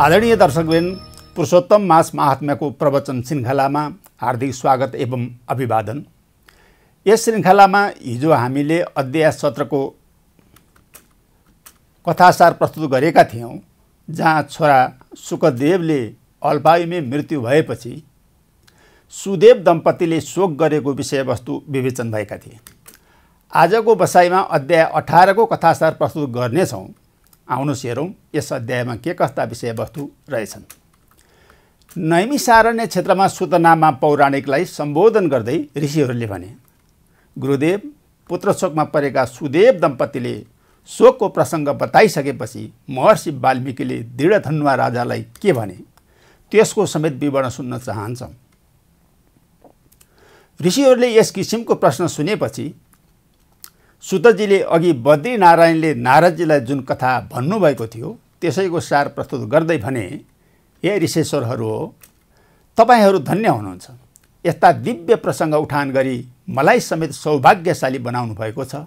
आदरणीय दर्शकबिन पुरुषोत्तम मास महात्म्यको प्रवचन श्रृङ्खलामा हार्दिक स्वागत एवं अभिवादन यस श्रृङ्खलामा हिजो हामीले अध्याय सत्रको कथासार प्रस्तुत गरेका थियौँ जहाँ छोरा सुखदेवले अल्पायुमै मृत्यु भएपछि सुदेव दम्पतिले शोक गरेको विषयवस्तु विवेचन भएका थिए आजको बसाइमा अध्याय अठारको कथासार प्रस्तुत गर्नेछौँ आउनुहोस् हेरौँ यस अध्यायमा के कस्ता विषयवस्तु रहेछन् नैमिसारण्य क्षेत्रमा सुतनामा पौराणिकलाई सम्बोधन गर्दै ऋषिहरूले भने गुरुदेव पुत्र शोकमा परेका सुदेव दम्पतिले शोकको प्रसङ्ग बताइसकेपछि महर्षि वाल्मिकीले दृढधनुवा राजालाई के भने त्यसको समेत विवरण सुन्न चाहन्छौँ ऋषिहरूले यस किसिमको प्रश्न सुनेपछि सुतजीले अघि बद्रीनारायणले नारदजीलाई जुन कथा भन्नुभएको थियो त्यसैको सार प्रस्तुत गर्दै भने हे ऋषेश्वरहरू हो तपाईँहरू धन्य हुनुहुन्छ यस्ता दिव्य प्रसङ्ग उठान गरी मलाई समेत सौभाग्यशाली बनाउनु भएको छ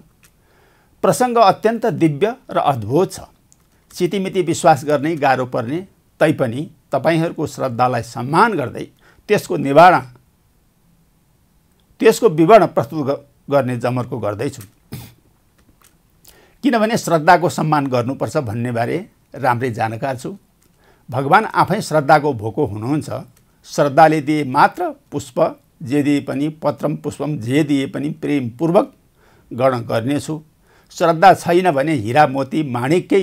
प्रसङ्ग अत्यन्त दिव्य र अद्भुत छ चितिमिति विश्वास गर्ने गाह्रो पर्ने तैपनि तपाईँहरूको श्रद्धालाई सम्मान गर्दै त्यसको निवारण त्यसको विवरण प्रस्तुत गर्ने जमर्को गर्दैछु किनभने श्रद्धाको सम्मान गर्नुपर्छ भन्नेबारे राम्रै जानकार छु भगवान् आफै श्रद्धाको भोको हुनुहुन्छ श्रद्धाले दिए मात्र पुष्प जे दिए पनि पत्रम पुष्पम जे दिए पनि प्रेमपूर्वक ग्रहण गर्नेछु श्रद्धा छैन भने हिरा मोती माणिकै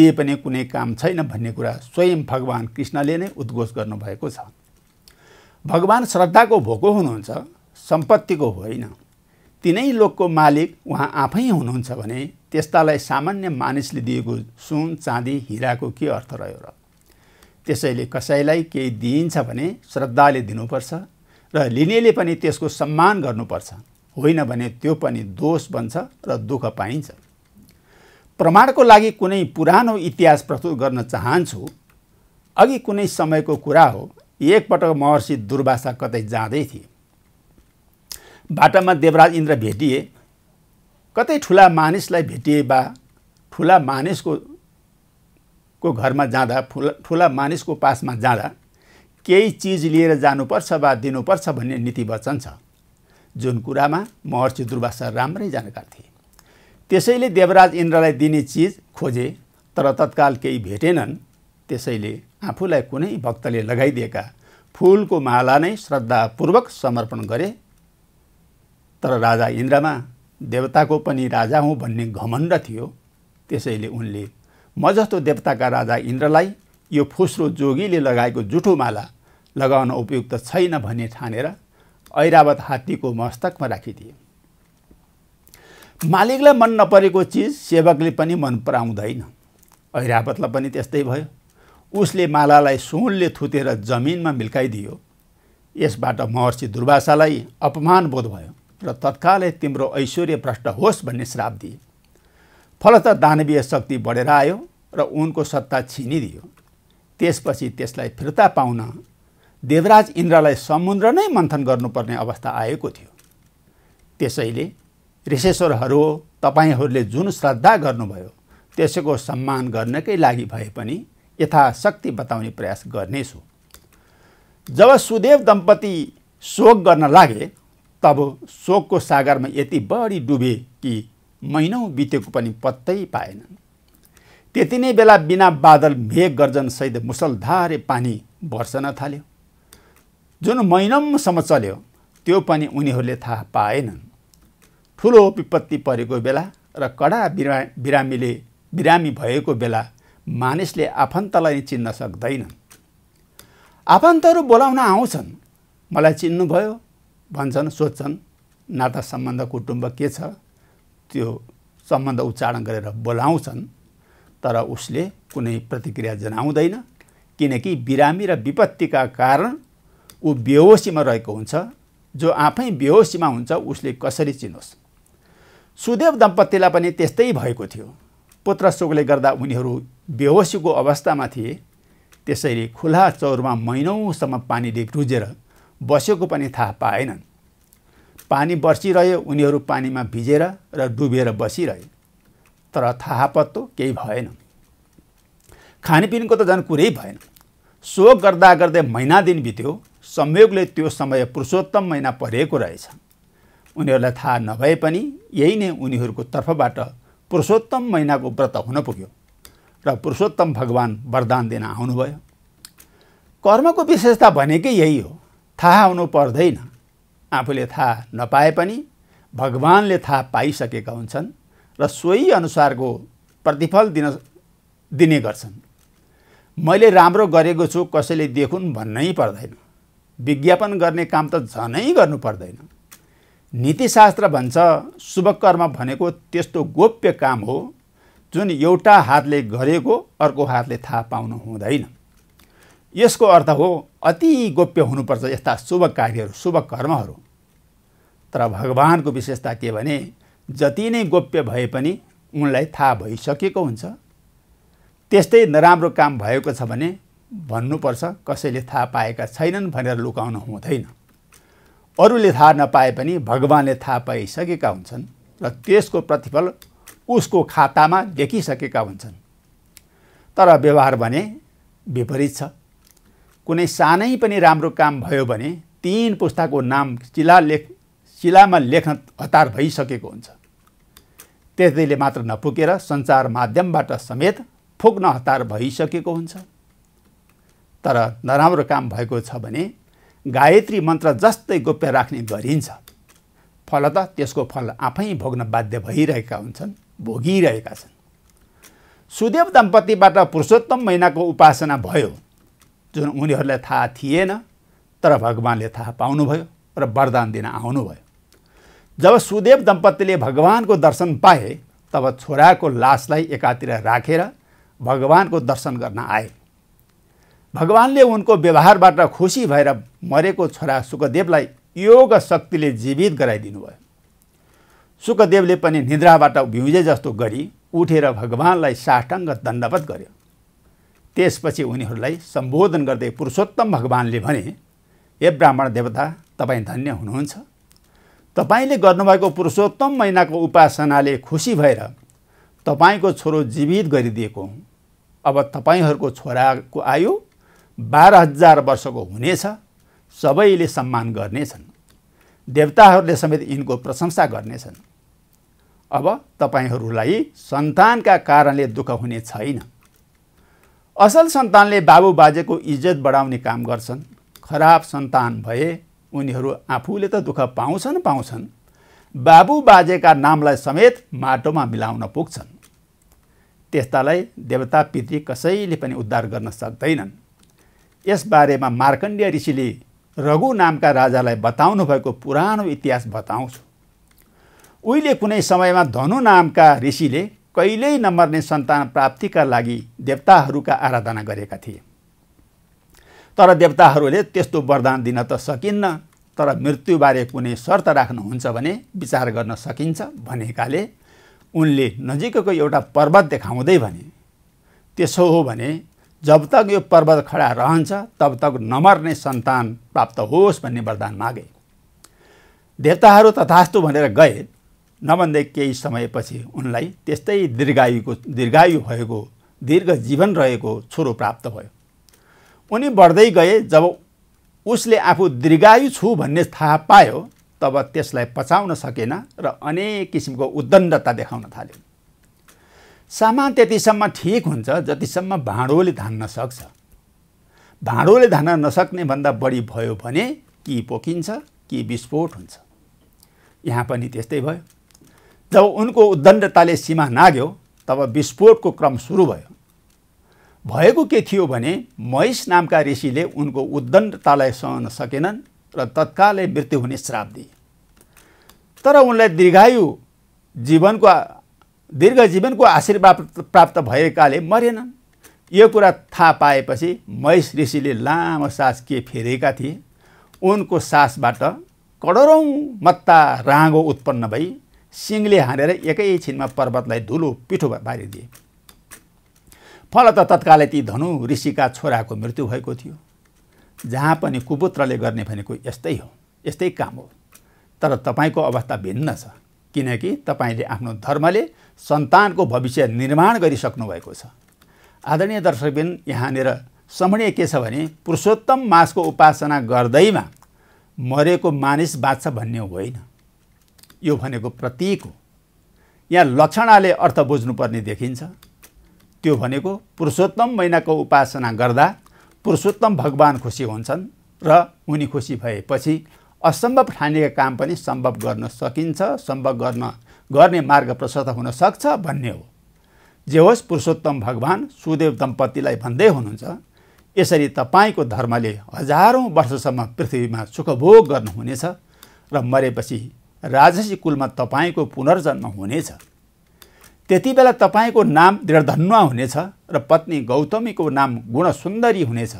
दिए पनि कुनै काम छैन भन्ने कुरा स्वयं भगवान् कृष्णले नै उद्घोष गर्नुभएको छ भगवान् श्रद्धाको भोको हुनुहुन्छ सम्पत्तिको होइन तिनै लोकको मालिक उहाँ आफै हुनुहुन्छ भने त्यस्तालाई सामान्य मानिसले दिएको सुन चाँदी हिराको के अर्थ रह्यो र त्यसैले कसैलाई केही दिइन्छ भने श्रद्धाले दिनुपर्छ र लिनेले पनि त्यसको सम्मान गर्नुपर्छ होइन भने त्यो पनि दोष बन्छ र दुःख पाइन्छ प्रमाणको लागि कुनै पुरानो इतिहास प्रस्तुत गर्न चाहन्छु अघि कुनै समयको कुरा हो एकपटक महर्षि दुर्वासा कतै जाँदै थिए बाटामा देवराज इन्द्र भेटिए कतै ठुला मानिसलाई भेटिए बा ठुला मानिसको को घरमा जाँदा ठुला ठुला मानिसको पासमा जाँदा केही चिज लिएर जानुपर्छ वा दिनुपर्छ भन्ने नीति वचन छ जुन कुरामा महर्षि दुर्वासा राम्रै जानकार थिए त्यसैले देवराज इन्द्रलाई दिने चिज खोजे तर तत्काल केही भेटेनन् त्यसैले आफूलाई कुनै भक्तले लगाइदिएका फुलको माला नै श्रद्धापूर्वक समर्पण गरे तर राजा इन्द्रमा देवताको पनि राजा हुँ भन्ने घमण्ड थियो त्यसैले उनले म जस्तो देवताका राजा इन्द्रलाई यो फुस्रो जोगीले लगाएको जुठो माला लगाउन उपयुक्त छैन भन्ने ठानेर ऐरावत हात्तीको मस्तकमा राखिदिए मालिकलाई मन नपरेको चिज सेवकले पनि मन पराउँदैन ऐरावतलाई पनि त्यस्तै भयो उसले मालालाई सुनले थुतेर जमिनमा मिल्काइदियो यसबाट महर्षि दुर्वासालाई अपमान बोध भयो र तत्कालै तिम्रो ऐश्वर्य भ्रष्ट होस् भन्ने श्राप दिए फलत दानवीय शक्ति बढेर आयो र उनको सत्ता छिनिदियो त्यसपछि त्यसलाई फिर्ता पाउन देवराज इन्द्रलाई समुद्र नै मन्थन गर्नुपर्ने अवस्था आएको थियो त्यसैले ऋषेश्वरहरू तपाईँहरूले जुन श्रद्धा गर्नुभयो त्यसैको सम्मान गर्नकै लागि भए पनि यथाशक्ति बताउने प्रयास गर्नेछु जब सुदेव दम्पति शोक गर्न लागे तब शोकको सागरमा यति बढी डुबे कि महिनौ बितेको पनि पत्तै पाएनन् त्यति नै बेला बिना बादल मेघ गर्जनसहित मुसलधारे पानी बर्सन थाल्यो जुन महिनौसम्म चल्यो त्यो पनि उनीहरूले थाहा पाएनन् ठुलो विपत्ति परेको बेला र कडा बिरा बिरामीले बिरामी भएको बेला मानिसले आफन्तलाई चिन्न सक्दैनन् आफन्तहरू बोलाउन आउँछन् मलाई चिन्नुभयो भन्छन् सोध्छन् नाता सम्बन्ध कुटुम्ब के छ त्यो सम्बन्ध उच्चारण गरेर बोलाउँछन् तर उसले कुनै प्रतिक्रिया जनाउँदैन किनकि बिरामी र विपत्तिका कारण ऊ बेहोसीमा रहेको हुन्छ जो आफै बेहोसीमा हुन्छ उसले कसरी चिनोस् सुदेव दम्पतिलाई पनि त्यस्तै भएको थियो पुत्र शोकले गर्दा उनीहरू बेहोसीको अवस्थामा थिए त्यसैले खुला चौरमा महिनौसम्म पानीले रुजेर बसेको पनि थाहा पाएनन् पानी बर्सिरह्यो उनीहरू पानीमा भिजेर र डुबेर बसिरहे तर थाहा पत्तो केही भएन खानेपिनको त झन् कुरै भएन सो गर्दा गर्दै महिना दिन बित्यो संयोगले त्यो समय पुरुषोत्तम महिना परेको रहेछ उनीहरूलाई थाहा नभए पनि यही नै उनीहरूको तर्फबाट पुरुषोत्तम महिनाको व्रत हुन पुग्यो र पुरुषोत्तम भगवान् वरदान दिन आउनुभयो कर्मको विशेषता भनेकै यही हो थाहा हुनु पर्दैन आफूले थाहा नपाए पनि भगवान्ले थाहा पाइसकेका हुन्छन् र सोही अनुसारको प्रतिफल दिन दिने गर्छन् मैले राम्रो गरेको छु कसैले देखुन् भन्नै पर्दैन विज्ञापन गर्ने काम त झनै गर्नु पर्दैन नीतिशास्त्र भन्छ शुभकर्म भनेको त्यस्तो गोप्य काम हो जुन एउटा हातले गरेको अर्को हातले थाहा पाउनु हुँदैन यसको अर्थ हो अति गोप्य हुनुपर्छ यस्ता शुभ कार्यहरू शुभ कर्महरू तर भगवान्को विशेषता के भने जति नै गोप्य भए पनि उनलाई थाहा भइसकेको हुन्छ त्यस्तै नराम्रो काम भएको छ भने भन्नुपर्छ कसैले थाहा पाएका छैनन् भनेर लुकाउनु हुँदैन अरूले थाहा नपाए पनि भगवान्ले थाहा पाइसकेका हुन्छन् र त्यसको प्रतिफल उसको खातामा देखिसकेका हुन्छन् तर व्यवहार भने विपरीत छ कुनै सानै पनि राम्रो काम भयो भने तिन पुस्ताको नाम लेख शिलामा लेख्न हतार भइसकेको हुन्छ त्यसैले मात्र नपुगेर सञ्चार माध्यमबाट समेत फुक्न हतार भइसकेको हुन्छ तर नराम्रो काम भएको छ भने गायत्री मन्त्र जस्तै गोप्य राख्ने गरिन्छ फलत त्यसको फल आफै भोग्न बाध्य भइरहेका हुन्छन् भोगिरहेका छन् सुदेव दम्पतिबाट पुरुषोत्तम महिनाको उपासना भयो जुन उनीहरूलाई थाहा थिएन तर भगवान्ले थाहा पाउनुभयो र वरदान दिन आउनुभयो जब सुदेव दम्पतिले भगवान्को दर्शन पाए तब छोराको लासलाई एकातिर राखेर रा, भगवान्को दर्शन गर्न आए भगवान्ले उनको व्यवहारबाट खुसी भएर मरेको छोरा सुखदेवलाई योग शक्तिले जीवित गराइदिनु भयो सुखदेवले पनि निद्राबाट भ्युजे जस्तो गरी उठेर भगवान्लाई साष्टाङ्ग दण्डवत गर्यो त्यसपछि उनीहरूलाई सम्बोधन गर्दै पुरुषोत्तम भगवान्ले भने हे ब्राह्मण देवता तपाईँ धन्य हुनुहुन्छ तपाईँले गर्नुभएको पुरुषोत्तम महिनाको उपासनाले खुसी भएर तपाईँको छोरो जीवित गरिदिएको अब तपाईँहरूको छोराको आयु बाह्र हजार वर्षको हुनेछ सबैले सम्मान गर्नेछन् देवताहरूले समेत यिनको प्रशंसा गर्नेछन् अब तपाईँहरूलाई सन्तानका कारणले दुःख हुने छैन असल सन्तानले बाबु बाजेको इज्जत बढाउने काम गर्छन् खराब सन्तान भए उनीहरू आफूले त दुःख पाउँछन् पाउँछन् बाबु बाजेका नामलाई समेत माटोमा मिलाउन पुग्छन् त्यस्तालाई देवता पितृ कसैले पनि उद्धार गर्न सक्दैनन् यसबारेमा मार्कण्डीय ऋषिले रघु नामका राजालाई बताउनु भएको पुरानो इतिहास बताउँछु उहिले कुनै समयमा धनु नामका ऋषिले कहिल्यै नमर्ने सन्तान प्राप्तिका लागि देवताहरूका आराधना गरेका थिए तर देवताहरूले त्यस्तो वरदान दिन त सकिन्न तर मृत्युबारे कुनै शर्त राख्नुहुन्छ भने विचार गर्न सकिन्छ भनेकाले उनले नजिकको एउटा पर्वत देखाउँदै भने त्यसो हो भने जब तक यो पर्वत खडा रहन्छ तब तक नमर्ने सन्तान प्राप्त होस् भन्ने वरदान मागे देवताहरू तथास्तु भनेर गए नभन्दै केही समयपछि उनलाई त्यस्तै दीर्घायुको दीर्घायु भएको दीर्घ जीवन रहेको छोरो प्राप्त भयो उनी बढ्दै गए जब उसले आफू दीर्घायु छु भन्ने थाहा पायो तब त्यसलाई पचाउन सकेन र अनेक किसिमको उद्दण्डता देखाउन थाल्यो सामान त्यतिसम्म ठिक हुन्छ जतिसम्म भाँडोले धान्न सक्छ भाँडोले धान्न नसक्ने भन्दा बढी भयो भने कि पोखिन्छ कि विस्फोट हुन्छ यहाँ पनि त्यस्तै भयो जब उनको उद्दण्डताले सीमा नाग्यो तब विस्फोटको क्रम सुरु भयो भएको के थियो भने महेश नामका ऋषिले उनको उद्दण्डतालाई सहन सकेनन् र तत्कालै मृत्यु हुने श्राप दिए तर उनलाई दीर्घायु जीवनको दीर्घ जीवनको आशीर्वाद प्राप्त भएकाले मरेनन् यो कुरा थाहा पाएपछि महेश ऋषिले लामो सास के फेरेका थिए उनको सासबाट कडौँ मत्ता राँगो उत्पन्न भई सिंहले हानेर एकैछिनमा पर्वतलाई धुलो पिठो पारिदिए फलत तत्कालै ती धनु ऋषिका छोराको मृत्यु भएको थियो जहाँ पनि कुपुत्रले गर्ने भनेको यस्तै हो यस्तै काम हो तर तपाईँको अवस्था भिन्न छ किनकि तपाईँले आफ्नो धर्मले सन्तानको भविष्य निर्माण गरिसक्नु भएको छ आदरणीय दर्शकबिन यहाँनिर समणीय के छ भने पुरुषोत्तम मासको उपासना गर्दैमा मरेको मानिस बाँच्छ भन्ने होइन यो भनेको प्रतीक हो यहाँ लक्षणाले अर्थ बुझ्नुपर्ने देखिन्छ त्यो भनेको पुरुषोत्तम महिनाको उपासना गर्दा पुरुषोत्तम भगवान् खुसी हुन्छन् र उनी खुसी भएपछि असम्भव ठानिएका काम पनि सम्भव गर्न सकिन्छ सम्भव गर्न गर्ने मार्ग प्रशस्त हुन सक्छ भन्ने हो जे होस् पुरुषोत्तम भगवान् सुदेव दम्पतिलाई भन्दै हुनुहुन्छ यसरी तपाईँको धर्मले हजारौँ वर्षसम्म पृथ्वीमा सुखभोग गर्नुहुनेछ र मरेपछि राजसी कुलमा तपाईँको पुनर्जन्म हुनेछ त्यति बेला तपाईँको नाम दृढधन्वा हुनेछ र पत्नी गौतमीको नाम गुणसुन्दरी हुनेछ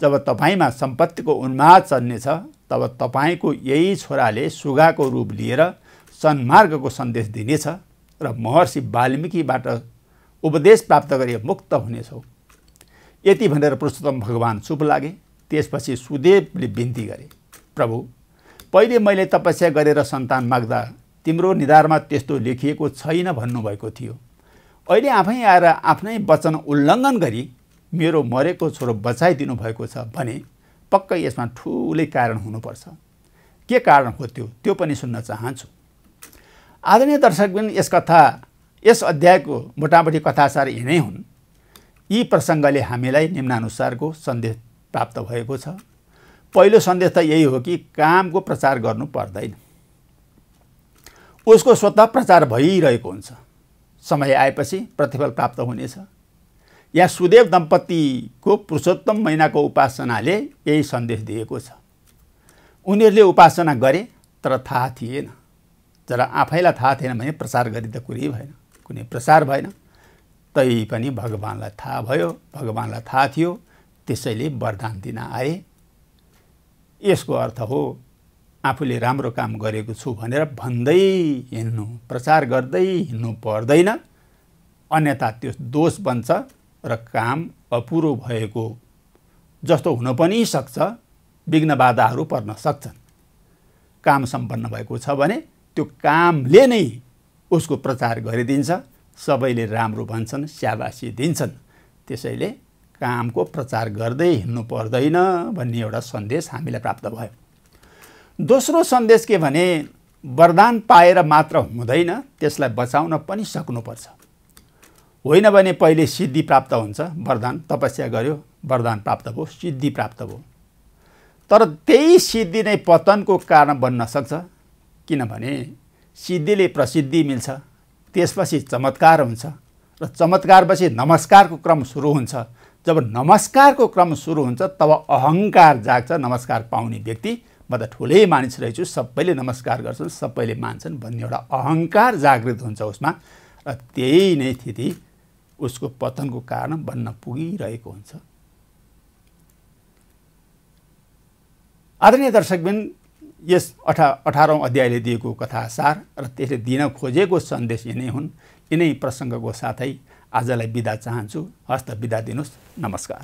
जब तपाईँमा सम्पत्तिको उन्माद चल्नेछ तब तपाईँको यही छोराले सुगाको रूप लिएर सन्मार्गको सन्देश दिनेछ र महर्षि वाल्मिकीबाट उपदेश प्राप्त गरी मुक्त हुनेछौ यति भनेर पुरुषोत्तम भगवान् चुप लागे त्यसपछि सुदेवले बिन्ती गरे प्रभु पहिले मैले तपस्या गरेर सन्तान माग्दा तिम्रो निधारमा त्यस्तो लेखिएको छैन भन्नुभएको थियो अहिले आफै आएर आफ्नै वचन उल्लङ्घन गरी मेरो मरेको छोरो बचाइदिनु भएको छ भने पक्कै यसमा ठुलै कारण हुनुपर्छ के कारण हो त्यो त्यो पनि सुन्न चाहन्छु आदरणीय दर्शकबिन यस कथा यस अध्यायको मोटामोटी कथासार यिनै हुन् यी प्रसङ्गले हामीलाई निम्नानुसारको सन्देश प्राप्त भएको छ पहिलो सन्देश त यही हो कि कामको प्रचार गर्नु पर्दैन उसको स्वत प्रचार भइरहेको हुन्छ समय आएपछि प्रतिफल प्राप्त हुनेछ या सुदेव दम्पतिको पुरुषोत्तम महिनाको उपासनाले यही सन्देश दिएको छ उनीहरूले उपासना गरे तर थाहा थिएन जरा आफैलाई थाहा थिएन भने प्रचार गरे त कुरै भएन कुनै प्रचार भएन तै पनि भगवान्लाई थाहा भयो भगवान्लाई थाहा थियो त्यसैले वरदान दिन आए यसको अर्थ हो आफूले राम्रो काम गरेको छु भनेर भन्दै हिँड्नु प्रचार गर्दै हिँड्नु पर्दैन अन्यथा त्यो दोष बन्छ र काम अपुरो भएको जस्तो हुन पनि सक्छ विघ्न बाधाहरू पर्न सक्छन् काम सम्पन्न भएको छ भने त्यो कामले नै उसको प्रचार गरिदिन्छ सबैले राम्रो भन्छन् स्याबासी दिन्छन् त्यसैले कामको प्रचार गर्दै हिँड्नु पर्दैन भन्ने एउटा सन्देश हामीलाई प्राप्त भयो दोस्रो सन्देश के भने वरदान पाएर मात्र हुँदैन त्यसलाई बचाउन पनि सक्नुपर्छ होइन भने पहिले सिद्धि प्राप्त हुन्छ वरदान तपस्या गर्यो वरदान प्राप्त भयो सिद्धि प्राप्त भयो तर त्यही सिद्धि नै पतनको कारण बन्न सक्छ किनभने सिद्धिले प्रसिद्धि मिल्छ त्यसपछि चमत्कार हुन्छ र चमत्कारपछि नमस्कारको क्रम सुरु हुन्छ जब नमस्कारको क्रम सुरु हुन्छ तब अहङ्कार जाग्छ नमस्कार पाउने व्यक्ति म त ठुलै मानिस रहेछु सबैले नमस्कार गर्छन् सबैले मान्छन् भन्ने एउटा अहङ्कार जागृत हुन्छ उसमा र त्यही नै स्थिति उसको पतनको कारण बन्न पुगिरहेको हुन्छ आदरणीय दर्शकबिन यस अठा अठारौँ अध्यायले दिएको कथासार र त्यसले दिन खोजेको सन्देश यिनै हुन् यिनै प्रसङ्गको साथै आजलाई बिदा चाहन्छु हस्त बिदा दिनुहोस् नमस्कार